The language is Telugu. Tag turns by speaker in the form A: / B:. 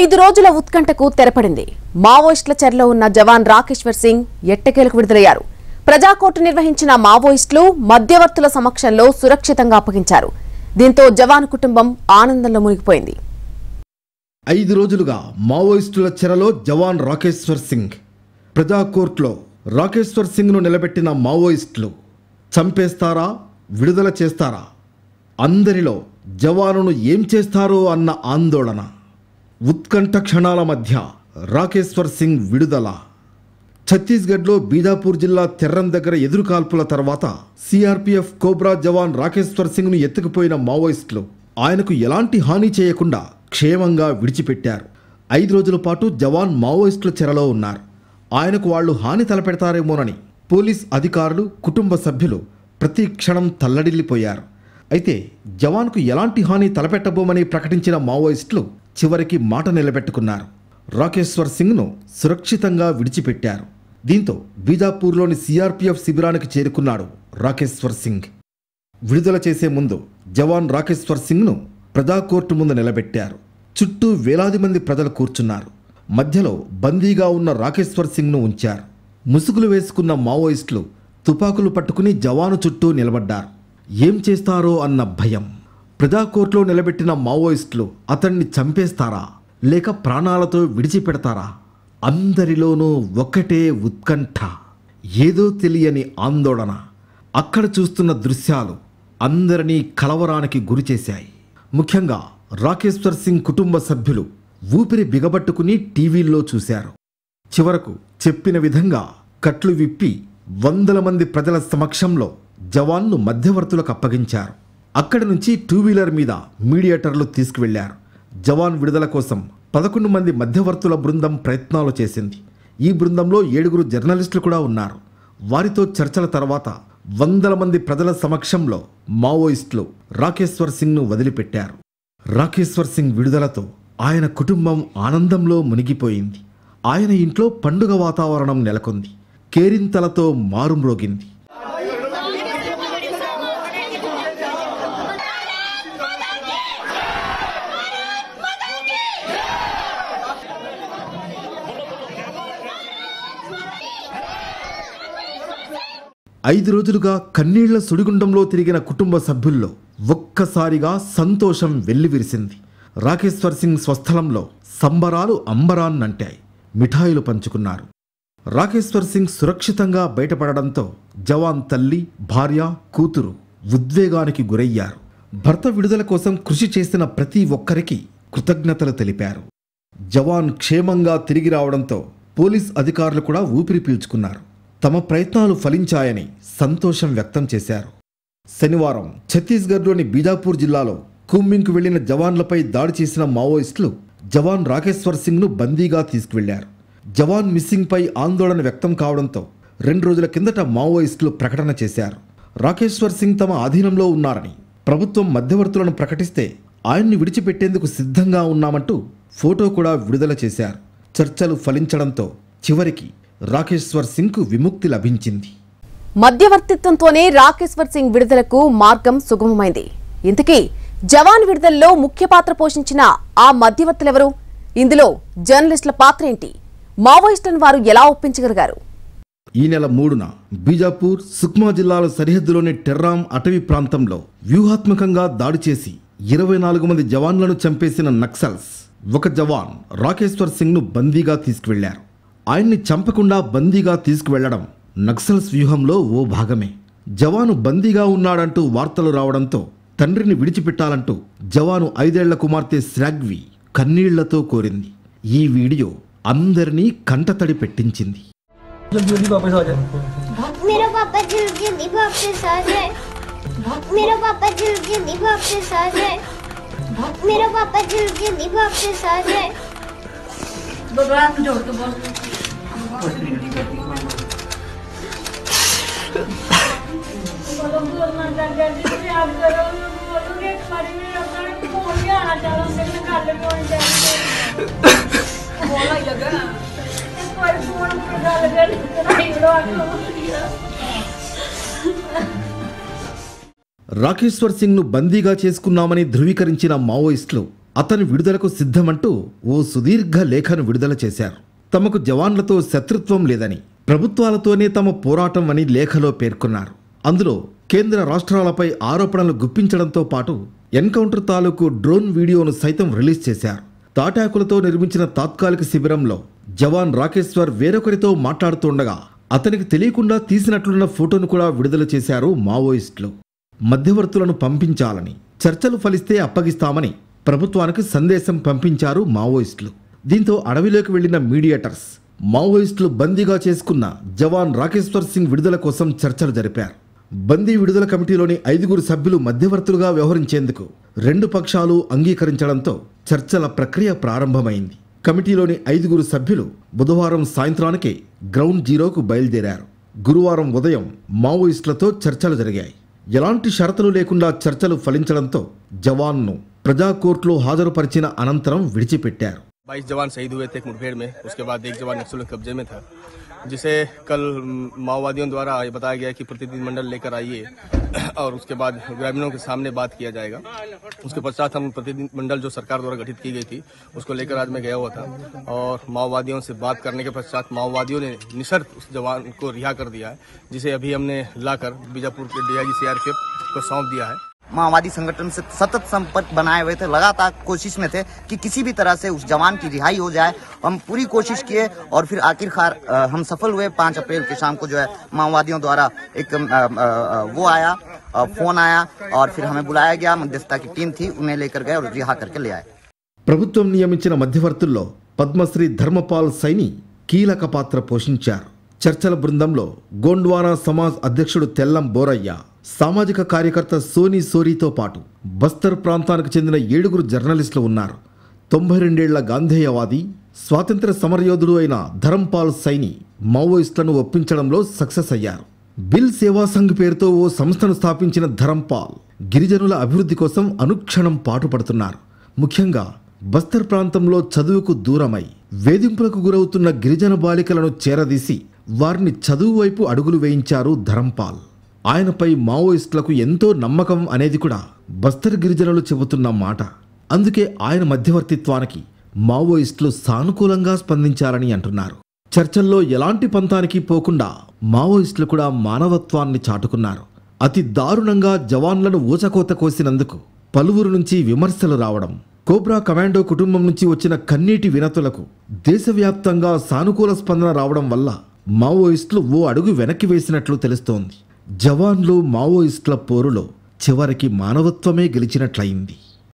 A: ఐదు రోజుల ఉత్కంఠకు తెరపడింది మావోయిస్టుల చెరలో ఉన్న జవాన్ రాకేశ్వర్ సింగ్ ఎట్టకేలకు విడుదలయ్యారు ప్రజాకోర్టు నిర్వహించిన మావోయిస్టులు మధ్యవర్తుల సమక్షంలో సురక్షితంగా అప్పగించారు దీంతో జవాన్ కుటుంబం ఆనందంలో మునిగిపోయింది ఐదు రోజులుగా మావోయిస్టుల చెరలో జవాన్ రాకేశ్వర్ సింగ్ ప్రజాకోర్టులో రాకేశ్వర్ సింగ్ను నిలబెట్టిన మావోయిస్టులు చంపేస్తారా విడుదల చేస్తారా అందరిలో జవానును ఏం చేస్తారో అన్న ఆందోళన ఉత్కంఠ క్షణాల మధ్య రాకేశ్వర్ సింగ్ విడుదల ఛత్తీస్గఢ్లో బీజాపూర్ జిల్లా తెర్రం దగ్గర ఎదురుకాల్పుల తర్వాత సిఆర్పీఎఫ్ కోబ్రా జవాన్ రాకేశ్వర్ సింగ్ను ఎత్తుకుపోయిన మావోయిస్టులు ఆయనకు ఎలాంటి హాని చేయకుండా క్షేమంగా విడిచిపెట్టారు ఐదు రోజుల పాటు జవాన్ మావోయిస్టుల చెరలో ఉన్నారు ఆయనకు వాళ్ళు హాని తలపెడతారేమోనని పోలీస్ అధికారులు కుటుంబ సభ్యులు ప్రతి క్షణం తల్లడిల్లిపోయారు అయితే జవాన్కు ఎలాంటి హాని తలపెట్టబోమని ప్రకటించిన మావోయిస్టులు చివరికి మాట నిలబెట్టుకున్నారు రాకేశ్వర్ సింగ్ను సురక్షితంగా విడిచిపెట్టారు దీంతో బీజాపూర్లోని సిఆర్పిఎఫ్ శిబిరానికి చేరుకున్నాడు రాకేశ్వర్ సింగ్ విడుదల చేసే ముందు జవాన్ రాకేశ్వర్ సింగ్ను ప్రజాకోర్టు ముందు నిలబెట్టారు చుట్టూ వేలాది మంది ప్రజలు కూర్చున్నారు మధ్యలో బందీగా ఉన్న రాకేశ్వర్ సింగ్ను ఉంచారు ముసుగులు వేసుకున్న మావోయిస్టులు తుపాకులు పట్టుకుని జవాను చుట్టూ నిలబడ్డారు ఏం చేస్తారో అన్న భయం ప్రజాకోర్టులో నిలబెట్టిన మావోయిస్టులు అతన్ని చంపేస్తారా లేక ప్రాణాలతో విడిచిపెడతారా అందరిలోనూ ఒకటే ఉత్కంఠ ఏదో తెలియని ఆందోళన అక్కడ చూస్తున్న దృశ్యాలు అందరినీ కలవరానికి గురిచేశాయి ముఖ్యంగా రాకేశ్వర్ సింగ్ కుటుంబ సభ్యులు ఊపిరి బిగబట్టుకుని టీవీల్లో చూశారు చివరకు చెప్పిన విధంగా కట్లు విప్పి వందల మంది ప్రజల సమక్షంలో జవాన్ను మధ్యవర్తులకు అప్పగించారు అక్కడి నుంచి టూ వీలర్ మీద మీడియేటర్లు తీసుకువెళ్లారు జవాన్ విడుదల కోసం పదకొండు మంది మధ్యవర్తుల బృందం ప్రయత్నాలు చేసింది ఈ బృందంలో ఏడుగురు జర్నలిస్టులు కూడా ఉన్నారు వారితో చర్చల తర్వాత వందల మంది ప్రజల సమక్షంలో మావోయిస్టులు రాకేశ్వర్ సింగ్ను వదిలిపెట్టారు రాకేశ్వర్ సింగ్ విడుదలతో ఆయన కుటుంబం ఆనందంలో మునిగిపోయింది ఆయన ఇంట్లో పండుగ వాతావరణం నెలకొంది కేరింతలతో మారుమ్రోగింది ఐదు రోజులుగా కన్నీళ్ల సుడిగుండంలో తిరిగిన కుటుంబ సభ్యుల్లో ఒక్కసారిగా సంతోషం వెల్లివిరిసింది రాకేశ్వర్ సింగ్ స్వస్థలంలో సంబరాలు అంబరాన్నంటాయి మిఠాయిలు పంచుకున్నారు రాకేశ్వర్ సింగ్ సురక్షితంగా బయటపడడంతో జవాన్ తల్లి భార్య కూతురు ఉద్వేగానికి గురయ్యారు భర్త విడుదల కోసం కృషి చేసిన ప్రతి ఒక్కరికి కృతజ్ఞతలు తెలిపారు జవాన్ క్షేమంగా తిరిగి రావడంతో పోలీస్ అధికారులు కూడా ఊపిరి పీల్చుకున్నారు తమ ప్రయత్నాలు ఫలించాయని సంతోషం వ్యక్తం చేశారు శనివారం ఛత్తీస్గఢ్లోని బీజాపూర్ జిల్లాలో కుంబింగ్కు వెళ్లిన జవాన్లపై దాడి చేసిన మావోయిస్టులు జవాన్ రాకేశ్వర్ సింగ్ను బందీగా తీసుకువెళ్లారు జవాన్ మిస్సింగ్పై ఆందోళన వ్యక్తం కావడంతో రెండు రోజుల కిందట మావోయిస్టులు ప్రకటన చేశారు రాకేశ్వర్ సింగ్ తమ ఆధీనంలో ఉన్నారని ప్రభుత్వం మధ్యవర్తులను ప్రకటిస్తే ఆయన్ని విడిచిపెట్టేందుకు సిద్ధంగా ఉన్నామంటూ ఫోటో కూడా విడుదల చేశారు చర్చలు ఫలించడంతో చివరికి రాకేశ్వర్ సింగ్కు విముక్తి లభించింది మధ్యవర్తిత్వంతోనే రాకేశ్వర్ సింగ్ విడుదలకు మార్గం సుగమమైంది ఇంతకీ జవాన్ విడుదలలో ముఖ్య పాత్ర పోషించిన ఆ మధ్యవర్తులెవరు ఇందులో జర్నలిస్టుల పాత్ర ఏంటి మావోయిస్టులను వారు ఎలా ఒప్పించగలిగారు ఈ నెల మూడున బీజాపూర్ సుక్మా జిల్లాల సరిహద్దులోని టెర్రామ్ అటవీ ప్రాంతంలో వ్యూహాత్మకంగా దాడి చేసి ఇరవై నాలుగు మంది జవాన్లను చంపేసిన నక్సల్స్ ఒక జవాన్ రాకేశ్వర్ సింగ్ను బందీగా తీసుకువెళ్లారు ఆయన్ని చంపకుండా బందీగా తీసుకువెళ్లడం నక్సల్స్ వ్యూహంలో ఓ భాగమే జవాను బందీగా ఉన్నాడంటూ వార్తలు రావడంతో తండ్రిని విడిచిపెట్టాలంటూ జవాను ఐదేళ్ల కుమార్తె శ్రాగ్వి కన్నీళ్లతో కోరింది ఈ వీడియో అందరినీ కంటతడి పెట్టించింది भगवान जोड़ రాకేశ్వర్ సింగ్ ను బందీగా చేసుకున్నామని ధృవీకరించిన మావోయిస్టులు అతని విడుదలకు సిద్ధమంటూ ఓ సుదీర్ఘ లేఖను విడుదల చేశారు తమకు జవాన్లతో శత్రుత్వం లేదని ప్రభుత్వాలతోనే తమ పోరాటం అని లేఖలో పేర్కొన్నారు అందులో కేంద్ర రాష్ట్రాలపై ఆరోపణలు గుప్పించడంతో పాటు ఎన్కౌంటర్ తాలూకు డ్రోన్ వీడియోను సైతం రిలీజ్ చేశారు తాటాకులతో నిర్మించిన తాత్కాలిక శిబిరంలో జవాన్ రాకేశ్వర్ వేరొకరితో మాట్లాడుతుండగా అతనికి తెలియకుండా తీసినట్లున్న ఫోటోను కూడా విడుదల చేశారు మావోయిస్టులు మధ్యవర్తులను పంపించాలని చర్చలు ఫలిస్తే అప్పగిస్తామని ప్రభుత్వానికి సందేశం పంపించారు మావోయిస్టులు దీంతో అడవిలోకి వెళ్లిన మీడియేటర్స్ మావోయిస్టులు బందీగా చేసుకున్న జవాన్ రాకేశ్వర్ సింగ్ విడుదల కోసం చర్చలు జరిపారు బందీ విడుదల కమిటీలోని ఐదుగురు సభ్యులు మధ్యవర్తులుగా వ్యవహరించేందుకు రెండు పక్షాలు అంగీకరించడంతో చర్చల ప్రక్రియ ప్రారంభమైంది కమిటీలోని ఐదుగురు సభ్యులు బుధవారం సాయంత్రానికే గ్రౌండ్ జీరోకు బయలుదేరారు గురువారం ఉదయం మావోయిస్టులతో చర్చలు జరిగాయి ఎలాంటి షరతులు లేకుండా చర్చలు ఫలించడంతో జవాన్ను ప్రజాకోర్టులో హాజరుపరిచిన అనంతరం విడిచిపెట్టారు बाईस जवान शहीद हुए थे एक मुठभेड़ में उसके बाद एक जवान नक्सल कब्जे में था जिसे कल माओवादियों द्वारा बताया गया कि प्रतिनिधि मंडल लेकर आइए और उसके बाद ग्रामीणों के सामने बात किया जाएगा उसके पश्चात हम प्रतिनिधि मंडल जो सरकार द्वारा गठित की गई थी उसको लेकर आज मैं गया हुआ था और माओवादियों से बात करने के पश्चात माओवादियों ने निशर्त उस जवान को रिहा कर दिया है जिसे अभी हमने लाकर बीजापुर के डी आई को सौंप दिया है माओवादी संगठन से सतत संपर्क बनाए हुए थे लगातार कोशिश में थे कि किसी भी तरह से उस जवान की रिहाई हो जाए हम पूरी कोशिश किए और फिर आखिरकार हम सफल हुए पाँच अप्रैल की शाम को जो है माओवादियों द्वारा एक आ, आ, वो आया फोन आया और फिर हमें बुलाया गया मध्यस्थता की टीम थी उन्हें लेकर गए और रिहा करके ले आए ప్రభుత్వం नियमित మధ్యవర్తుల్లో पद्मश्री धर्मपाल सैनी कीलक पात्र పోషించారు చర్చల బృందంలో గోండ్వానా సమాజ్ అధ్యక్షుడు తెల్లం బోరయ్య సామాజిక కార్యకర్త సోనీ సోరీతో పాటు బస్తర్ ప్రాంతానికి చెందిన ఏడుగురు జర్నలిస్టులు ఉన్నారు తొంభై రెండేళ్ల గాంధేయవాది స్వాతంత్ర సమరయోధుడు అయిన ధరంపాల్ సైని మావోయిస్టులను ఒప్పించడంలో సక్సెస్ అయ్యారు బిల్ సేవా సంఘ్ పేరుతో ఓ సంస్థను స్థాపించిన ధరంపాల్ గిరిజనుల అభివృద్ధి కోసం అనుక్షణం పాటుపడుతున్నారు ముఖ్యంగా బస్తర్ ప్రాంతంలో చదువుకు దూరమై వేధింపులకు గురవుతున్న గిరిజన బాలికలను చేరదీసి వారిని చదువు వైపు అడుగులు వేయించారు ధరంపాల్ ఆయనపై మావోయిస్టులకు ఎంతో నమ్మకం అనేది కూడా బస్తర్ గిరిజనులు చెబుతున్న మాట అందుకే ఆయన మధ్యవర్తిత్వానికి మావోయిస్టులు సానుకూలంగా స్పందించారని అంటున్నారు చర్చల్లో ఎలాంటి పంతానికి పోకుండా మావోయిస్టులు కూడా మానవత్వాన్ని చాటుకున్నారు అతి దారుణంగా జవాన్లను ఊచకోత కోసినందుకు పలువురు నుంచి విమర్శలు రావడం కోబ్రా కమాండో కుటుంబం నుంచి వచ్చిన కన్నీటి వినతులకు దేశవ్యాప్తంగా సానుకూల స్పందన రావడం వల్ల మావోయిస్టులు ఓ అడుగు వెనక్కి వేసినట్లు తెలుస్తోంది జవాన్లు మావోయిస్టుల పోరులో చివరికి మానవత్వమే గెలిచినట్లయింది